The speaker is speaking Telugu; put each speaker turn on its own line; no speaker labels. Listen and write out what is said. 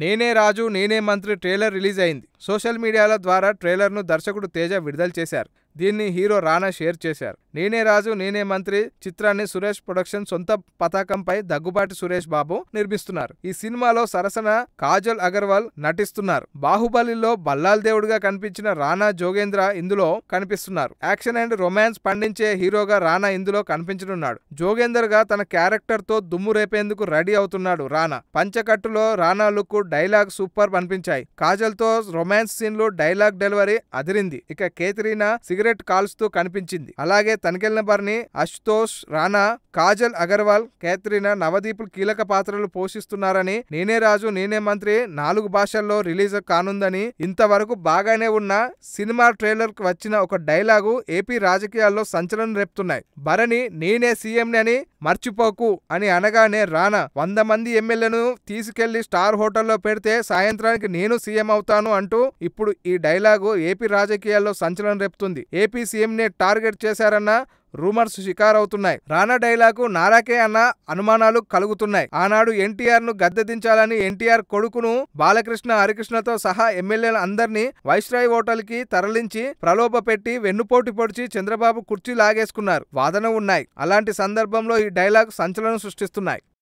నేనే రాజు నేనే మంత్రి ట్రైలర్ రిలీజ్ అయింది సోషల్ మీడియాల ద్వారా ట్రైలర్ను దర్శకుడు తేజ విడుదల చేశారు దీన్ని హీరో రానా షేర్ చేశారు నేనే రాజు నేనే మంత్రి చిత్రాన్ని సురేష్ ప్రొడక్షన్ సొంత పతాకంపై దగ్గుబాటి సురేష్ బాబు నిర్మిస్తున్నారు ఈ సినిమాలో సరసన కాజల్ అగర్వాల్ నటిస్తున్నారు బాహుబలిలో బల్లాల్ దేవుడిగా కనిపించిన రానా జోగేంద్ర ఇందులో కనిపిస్తున్నారు యాక్షన్ అండ్ రొమాన్స్ పండించే హీరోగా రానా ఇందులో కనిపించనున్నాడు జోగేందర్ గా తన క్యారెక్టర్ తో దుమ్ము రేపేందుకు రెడీ అవుతున్నాడు రానా పంచకట్టులో రానా లుక్ డైలాగ్ సూపర్ అనిపించాయి కాజల్ తో రొమాన్స్ సీన్లు డైలాగ్ డెలివరీ అదిరింది ఇక కేతరీనా సిగరెట్ కాల్స్తూ కనిపించింది అలాగే తనకెళ్ళిన బర్ని అశుతోష్ రానా కాజల్ అగర్వాల్ కేత్రినా నవదీప్ కీలక పాత్రలు పోషిస్తున్నారని నేనే రాజు నేనే మంత్రి నాలుగు భాషల్లో రిలీజ్ కానుందని ఇంతవరకు బాగానే ఉన్న సినిమా ట్రైలర్ కు వచ్చిన ఒక డైలాగు ఏపీ రాజకీయాల్లో సంచలనం రేపుతున్నాయి భరణి నేనే సీఎంని అని మర్చిపోకు అని అనగానే రానా వంద మంది ఎమ్మెల్యేను తీసుకెళ్లి స్టార్ హోటల్లో పెడితే సాయంత్రానికి నేను సీఎం అవుతాను అంటూ ఇప్పుడు ఈ డైలాగు ఏపీ రాజకీయాల్లో సంచలనం రేపుతుంది ఏపీ సీఎంనే టార్గెట్ చేశారన్న రూమర్స్ షికారవుతున్నాయి రానా డైలాగు నారాకే అన్న అనుమానాలు కలుగుతున్నాయి ఆనాడు ఎన్టీఆర్ ను గద్దెదించాలని ఎన్టీఆర్ కొడుకును బాలకృష్ణ హరికృష్ణతో సహా ఎమ్మెల్యేల అందరినీ వైస్రాయ్ హోటల్ కి తరలించి ప్రలోభ పెట్టి వెన్నుపోటు పొడిచి చంద్రబాబు కుర్చీ లాగేసుకున్నారు వాదన ఉన్నాయి అలాంటి సందర్భంలో ఈ డైలాగ్ సంచలనం సృష్టిస్తున్నాయి